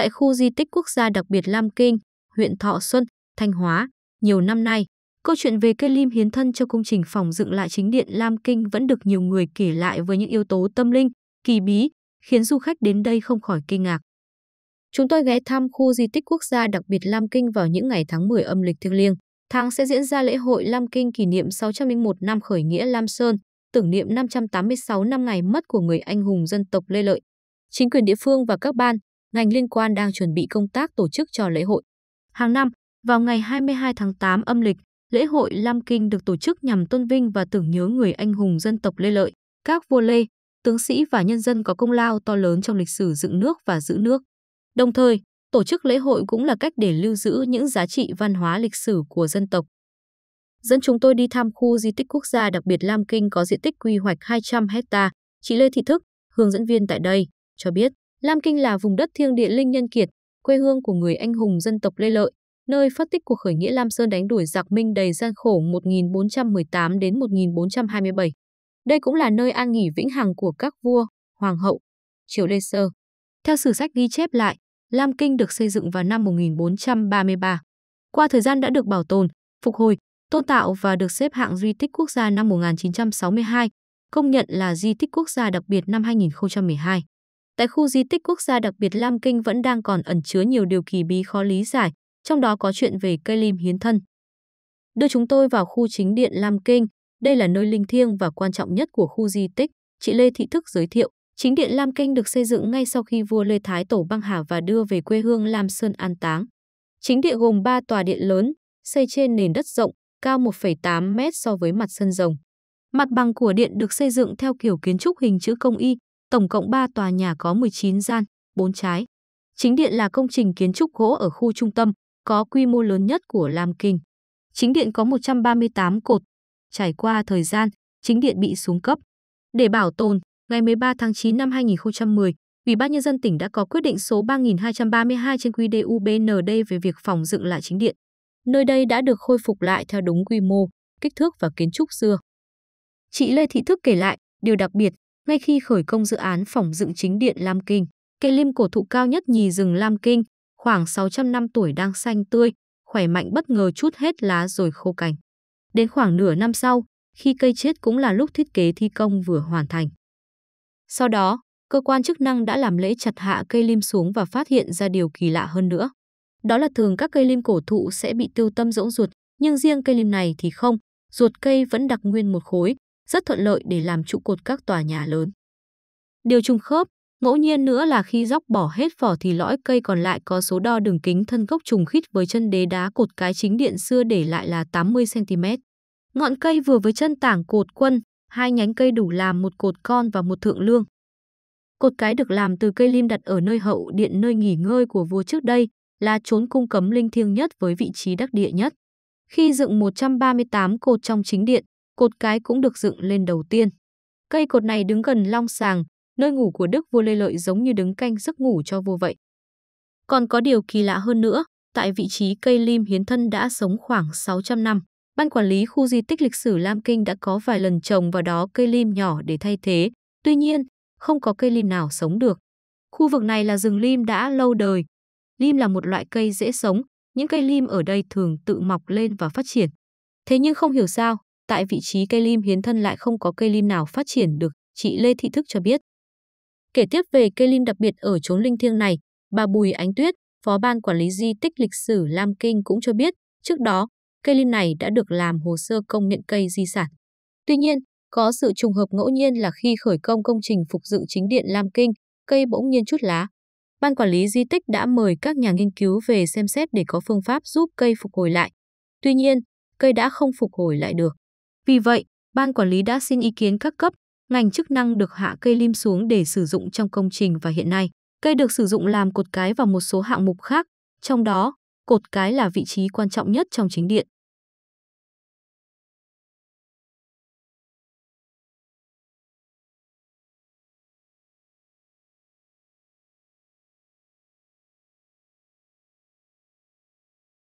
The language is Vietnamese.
tại khu di tích quốc gia đặc biệt Lam Kinh, huyện Thọ Xuân, Thanh Hóa, nhiều năm nay, câu chuyện về cây lim hiến thân cho công trình phòng dựng lại chính điện Lam Kinh vẫn được nhiều người kể lại với những yếu tố tâm linh, kỳ bí, khiến du khách đến đây không khỏi kinh ngạc. Chúng tôi ghé thăm khu di tích quốc gia đặc biệt Lam Kinh vào những ngày tháng 10 âm lịch thiêng liêng. Tháng sẽ diễn ra lễ hội Lam Kinh kỷ niệm 601 năm khởi nghĩa Lam Sơn, tưởng niệm 586 năm ngày mất của người anh hùng dân tộc Lê Lợi. Chính quyền địa phương và các ban, ngành liên quan đang chuẩn bị công tác tổ chức cho lễ hội. Hàng năm, vào ngày 22 tháng 8 âm lịch, lễ hội Lam Kinh được tổ chức nhằm tôn vinh và tưởng nhớ người anh hùng dân tộc Lê Lợi, các vua Lê, tướng sĩ và nhân dân có công lao to lớn trong lịch sử dựng nước và giữ nước. Đồng thời, tổ chức lễ hội cũng là cách để lưu giữ những giá trị văn hóa lịch sử của dân tộc. Dẫn chúng tôi đi thăm khu di tích quốc gia đặc biệt Lam Kinh có diện tích quy hoạch 200 hecta. Chị Lê Thị Thức, hướng dẫn viên tại đây, cho biết. Lam Kinh là vùng đất thiêng địa linh nhân kiệt, quê hương của người anh hùng dân tộc Lê Lợi, nơi phát tích cuộc khởi nghĩa Lam Sơn đánh đuổi giặc Minh đầy gian khổ 1418 đến 1427. Đây cũng là nơi an nghỉ vĩnh hằng của các vua, hoàng hậu, triều Lê Sơ. Theo sử sách ghi chép lại, Lam Kinh được xây dựng vào năm 1433. Qua thời gian đã được bảo tồn, phục hồi, tôn tạo và được xếp hạng di tích quốc gia năm 1962, công nhận là di tích quốc gia đặc biệt năm 2012 tại khu di tích quốc gia đặc biệt Lam Kinh vẫn đang còn ẩn chứa nhiều điều kỳ bí khó lý giải, trong đó có chuyện về cây lim hiến thân. Đưa chúng tôi vào khu chính điện Lam Kinh, đây là nơi linh thiêng và quan trọng nhất của khu di tích, chị Lê Thị Thức giới thiệu. Chính điện Lam Kinh được xây dựng ngay sau khi vua Lê Thái Tổ băng hà và đưa về quê hương Lam Sơn an táng. Chính điện gồm 3 tòa điện lớn, xây trên nền đất rộng, cao 1,8 mét so với mặt sân rồng. Mặt bằng của điện được xây dựng theo kiểu kiến trúc hình chữ công y, tổng cộng 3 tòa nhà có 19 gian, 4 trái. Chính điện là công trình kiến trúc gỗ ở khu trung tâm, có quy mô lớn nhất của Lam Kinh. Chính điện có 138 cột. Trải qua thời gian, chính điện bị xuống cấp. Để bảo tồn, ngày 13 tháng 9 năm 2010, Ủy ban nhân dân tỉnh đã có quyết định số 3232 trên QĐ-UBND về việc phòng dựng lại chính điện. Nơi đây đã được khôi phục lại theo đúng quy mô, kích thước và kiến trúc xưa. Chị Lê Thị Thức kể lại, điều đặc biệt ngay khi khởi công dự án phòng dựng chính điện Lam Kinh. Cây lim cổ thụ cao nhất nhì rừng Lam Kinh, khoảng 600 năm tuổi đang xanh tươi, khỏe mạnh bất ngờ chút hết lá rồi khô cành. Đến khoảng nửa năm sau, khi cây chết cũng là lúc thiết kế thi công vừa hoàn thành. Sau đó, cơ quan chức năng đã làm lễ chặt hạ cây lim xuống và phát hiện ra điều kỳ lạ hơn nữa. Đó là thường các cây lim cổ thụ sẽ bị tiêu tâm rỗng ruột, nhưng riêng cây lim này thì không, ruột cây vẫn đặc nguyên một khối, rất thuận lợi để làm trụ cột các tòa nhà lớn. Điều trùng khớp, ngẫu nhiên nữa là khi dóc bỏ hết vỏ thì lõi cây còn lại có số đo đường kính thân gốc trùng khít với chân đế đá cột cái chính điện xưa để lại là 80cm. Ngọn cây vừa với chân tảng cột quân, hai nhánh cây đủ làm một cột con và một thượng lương. Cột cái được làm từ cây lim đặt ở nơi hậu điện nơi nghỉ ngơi của vua trước đây, là trốn cung cấm linh thiêng nhất với vị trí đắc địa nhất. Khi dựng 138 cột trong chính điện, cột cái cũng được dựng lên đầu tiên. Cây cột này đứng gần long sàng, nơi ngủ của Đức vua Lê Lợi giống như đứng canh giấc ngủ cho vua vậy. Còn có điều kỳ lạ hơn nữa, tại vị trí cây lim hiến thân đã sống khoảng 600 năm. Ban quản lý khu di tích lịch sử Lam Kinh đã có vài lần trồng vào đó cây lim nhỏ để thay thế, tuy nhiên, không có cây lim nào sống được. Khu vực này là rừng lim đã lâu đời. Lim là một loại cây dễ sống, những cây lim ở đây thường tự mọc lên và phát triển. Thế nhưng không hiểu sao, tại vị trí cây lim hiến thân lại không có cây lim nào phát triển được, chị Lê Thị Thức cho biết. Kể tiếp về cây lim đặc biệt ở chốn linh thiêng này, bà Bùi Ánh Tuyết, Phó Ban Quản lý Di tích lịch sử Lam Kinh cũng cho biết, trước đó, cây lim này đã được làm hồ sơ công nhận cây di sản. Tuy nhiên, có sự trùng hợp ngẫu nhiên là khi khởi công công trình phục dựng chính điện Lam Kinh, cây bỗng nhiên chút lá. Ban quản lý di tích đã mời các nhà nghiên cứu về xem xét để có phương pháp giúp cây phục hồi lại. Tuy nhiên, cây đã không phục hồi lại được. Vì vậy, ban quản lý đã xin ý kiến các cấp, ngành chức năng được hạ cây lim xuống để sử dụng trong công trình và hiện nay, cây được sử dụng làm cột cái và một số hạng mục khác, trong đó, cột cái là vị trí quan trọng nhất trong chính điện.